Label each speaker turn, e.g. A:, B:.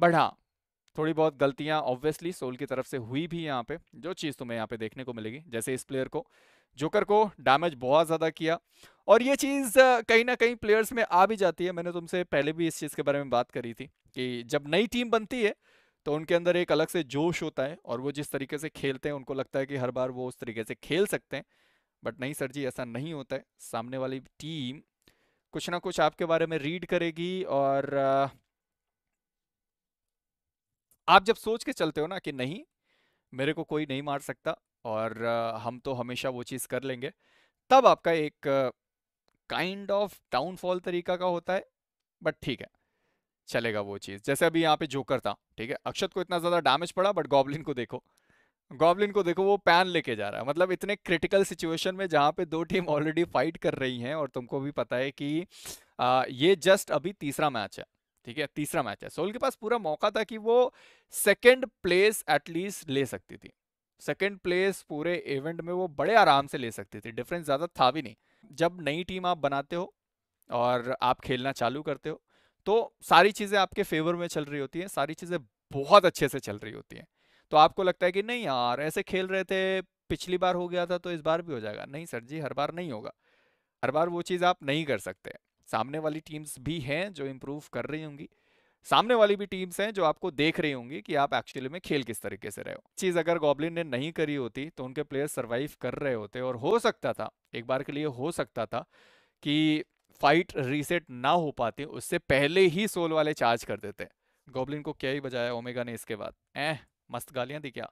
A: but हाँ थोड़ी बहुत गलतियां ऑब्वियसली सोल की तरफ से हुई भी यहाँ पे जो चीज़ तुम्हें यहाँ पे देखने को मिलेगी जैसे इस प्लेयर को जोकर को डैमेज बहुत ज़्यादा किया और ये चीज़ कहीं ना कहीं प्लेयर्स में आ भी जाती है मैंने तुमसे पहले भी इस चीज़ के बारे में बात करी थी कि जब नई टीम बनती है तो उनके अंदर एक अलग से जोश होता है और वो जिस तरीके से खेलते हैं उनको लगता है कि हर बार वो उस तरीके से खेल सकते हैं बट नहीं सर जी ऐसा नहीं होता है सामने वाली टीम कुछ ना कुछ आपके बारे में रीड करेगी और आप जब सोच के चलते हो ना कि नहीं मेरे को कोई नहीं मार सकता और हम तो हमेशा वो चीज़ कर लेंगे तब आपका एक काइंड ऑफ डाउनफॉल तरीका का होता है बट ठीक है चलेगा वो चीज़ जैसे अभी यहाँ पे जोकर था ठीक है अक्षत को इतना ज़्यादा डैमेज पड़ा बट गॉबलिन को देखो गॉबलिन को देखो वो पैन लेके जा रहा है मतलब इतने क्रिटिकल सिचुएशन में जहाँ पे दो टीम ऑलरेडी फाइट कर रही हैं और तुमको भी पता है कि आ, ये जस्ट अभी तीसरा मैच है ठीक है तीसरा मैच है सोल के पास पूरा मौका था कि वो सेकेंड प्लेस एटलीस्ट ले सकती थी सेकेंड प्लेस पूरे इवेंट में वो बड़े आराम से ले सकती थी डिफरेंस ज़्यादा था भी नहीं जब नई टीम आप बनाते हो और आप खेलना चालू करते हो तो सारी चीज़ें आपके फेवर में चल रही होती हैं सारी चीज़ें बहुत अच्छे से चल रही होती हैं तो आपको लगता है कि नहीं यार ऐसे खेल रहे थे पिछली बार हो गया था तो इस बार भी हो जाएगा नहीं सर जी हर बार नहीं होगा हर बार वो चीज़ आप नहीं कर सकते सामने वाली टीम्स भी हैं जो इम्प्रूव कर रही होंगी सामने वाली भी टीम्स हैं जो आपको देख रही होंगी कि आप एक्चुअली में खेल किस तरीके से रहे हो चीज अगर गॉबलिन ने नहीं करी होती तो उनके प्लेयर सर्वाइव कर रहे होते और हो सकता था एक बार के लिए हो सकता था कि फाइट रीसेट ना हो पाती उससे पहले ही सोल वाले चार्ज कर देते गॉबलिन को क्या ही बजाया ओमेगा ने इसके बाद ए मस्त गालियां दी क्या